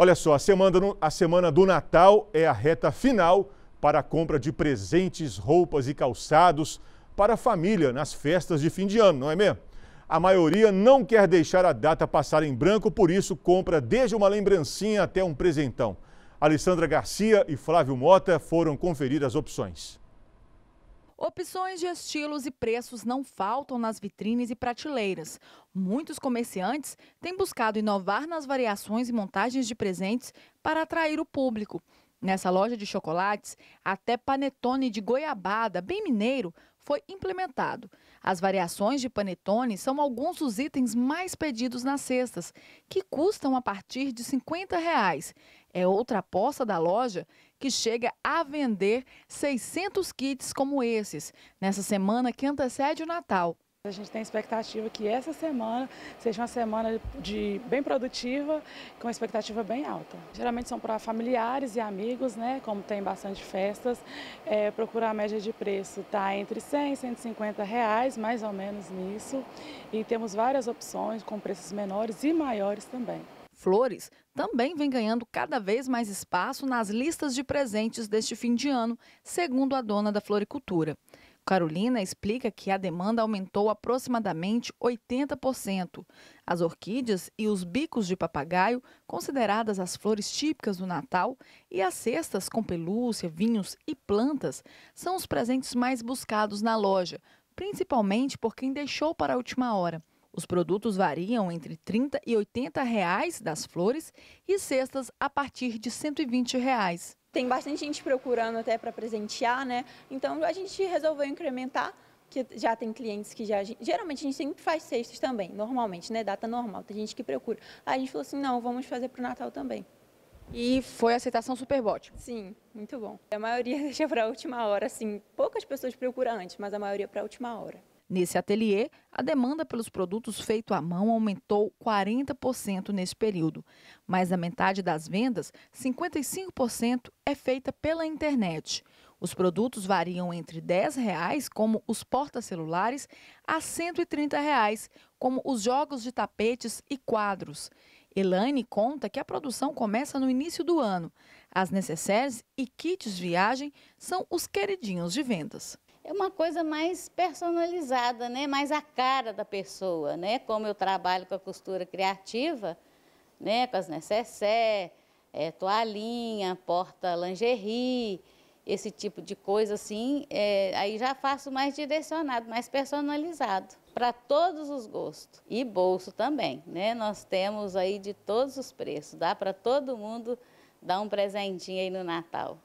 Olha só, a semana, a semana do Natal é a reta final para a compra de presentes, roupas e calçados para a família nas festas de fim de ano, não é mesmo? A maioria não quer deixar a data passar em branco, por isso compra desde uma lembrancinha até um presentão. Alessandra Garcia e Flávio Mota foram conferir as opções. Opções de estilos e preços não faltam nas vitrines e prateleiras. Muitos comerciantes têm buscado inovar nas variações e montagens de presentes para atrair o público. Nessa loja de chocolates, até panetone de goiabada, bem mineiro, foi implementado. As variações de panetone são alguns dos itens mais pedidos nas cestas, que custam a partir de R$ 50. Reais é outra aposta da loja que chega a vender 600 kits como esses, nessa semana que antecede o Natal. A gente tem expectativa que essa semana seja uma semana de bem produtiva, com uma expectativa bem alta. Geralmente são para familiares e amigos, né? Como tem bastante festas, é, procurar a média de preço está entre 100 e 150 reais, mais ou menos nisso. E temos várias opções com preços menores e maiores também. Flores também vem ganhando cada vez mais espaço nas listas de presentes deste fim de ano, segundo a dona da floricultura. Carolina explica que a demanda aumentou aproximadamente 80%. As orquídeas e os bicos de papagaio, consideradas as flores típicas do Natal, e as cestas com pelúcia, vinhos e plantas são os presentes mais buscados na loja, principalmente por quem deixou para a última hora. Os produtos variam entre 30 e 80 reais das flores e cestas a partir de 120 reais. Tem bastante gente procurando até para presentear, né? Então a gente resolveu incrementar, que já tem clientes que já. Geralmente a gente sempre faz cestas também, normalmente, né? Data normal, tem gente que procura. Aí a gente falou assim: não, vamos fazer para o Natal também. E foi a aceitação super bote. Sim, muito bom. A maioria deixa para a última hora, assim. Poucas pessoas procuram antes, mas a maioria para a última hora. Nesse ateliê, a demanda pelos produtos feitos à mão aumentou 40% nesse período. Mais da metade das vendas, 55%, é feita pela internet. Os produtos variam entre R$ 10,00, como os porta-celulares, a R$ 130,00, como os jogos de tapetes e quadros. Elaine conta que a produção começa no início do ano. As necessaires e kits viagem são os queridinhos de vendas. É uma coisa mais personalizada, né? mais a cara da pessoa. Né? Como eu trabalho com a costura criativa, né? com as necessaires, é, toalhinha, porta lingerie, esse tipo de coisa assim, é, aí já faço mais direcionado, mais personalizado, para todos os gostos. E bolso também, né? Nós temos aí de todos os preços, dá para todo mundo Dá um presentinho aí no Natal.